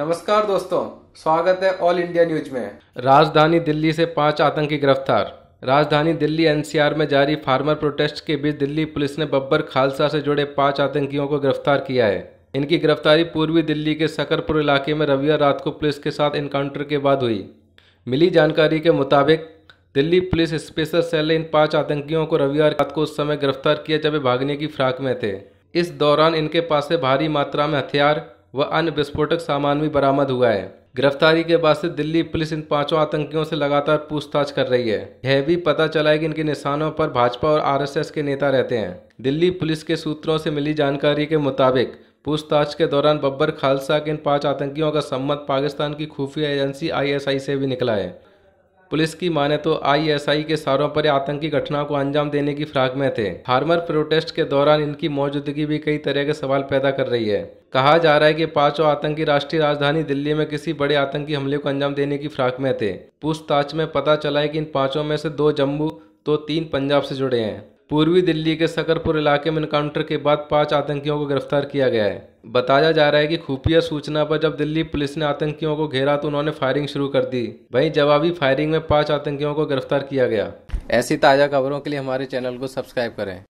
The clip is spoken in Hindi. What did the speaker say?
नमस्कार दोस्तों स्वागत है ऑल इंडिया न्यूज में राजधानी दिल्ली से पांच आतंकी गिरफ्तार राजधानी दिल्ली एनसीआर में जारी फार्मर प्रोटेस्ट के बीच दिल्ली पुलिस ने बब्बर खालसा से जुड़े पांच आतंकियों को गिरफ्तार किया है इनकी गिरफ्तारी पूर्वी दिल्ली के सकरपुर इलाके में रविवार रात को पुलिस के साथ इनकाउंटर के बाद हुई मिली जानकारी के मुताबिक दिल्ली पुलिस स्पेशल सेल ने इन पांच आतंकियों को रविवार रात को उस समय गिरफ्तार किया जब वे भागने की फिराक में थे इस दौरान इनके पास से भारी मात्रा में हथियार व अन्य विस्फोटक सामान भी बरामद हुआ है गिरफ्तारी के बाद से दिल्ली पुलिस इन पांचों आतंकियों से लगातार पूछताछ कर रही है यह भी पता चला है कि इनके निशानों पर भाजपा और आरएसएस के नेता रहते हैं दिल्ली पुलिस के सूत्रों से मिली जानकारी के मुताबिक पूछताछ के दौरान बब्बर खालसा के इन पांच आतंकियों का संबंध पाकिस्तान की खुफिया एजेंसी आईएसआई से भी निकला है पुलिस की माने तो आईएसआई के सारों पर आतंकी घटनाओं को अंजाम देने की फ्राक में थे फार्मर प्रोटेस्ट के दौरान इनकी मौजूदगी भी कई तरह के सवाल पैदा कर रही है कहा जा रहा है कि पांचों आतंकी राष्ट्रीय राजधानी दिल्ली में किसी बड़े आतंकी हमले को अंजाम देने की फ्राक में थे पूछताछ में पता चला है कि इन पांचों में से दो जम्मू तो तीन पंजाब से जुड़े हैं पूर्वी दिल्ली के सकरपुर इलाके में इनकाउंटर के बाद पांच आतंकियों को गिरफ्तार किया गया है बताया जा रहा है कि खुफिया सूचना पर जब दिल्ली पुलिस ने आतंकियों को घेरा तो उन्होंने फायरिंग शुरू कर दी वहीं जवाबी फायरिंग में पांच आतंकियों को गिरफ्तार किया गया ऐसी ताज़ा खबरों के लिए हमारे चैनल को सब्सक्राइब करें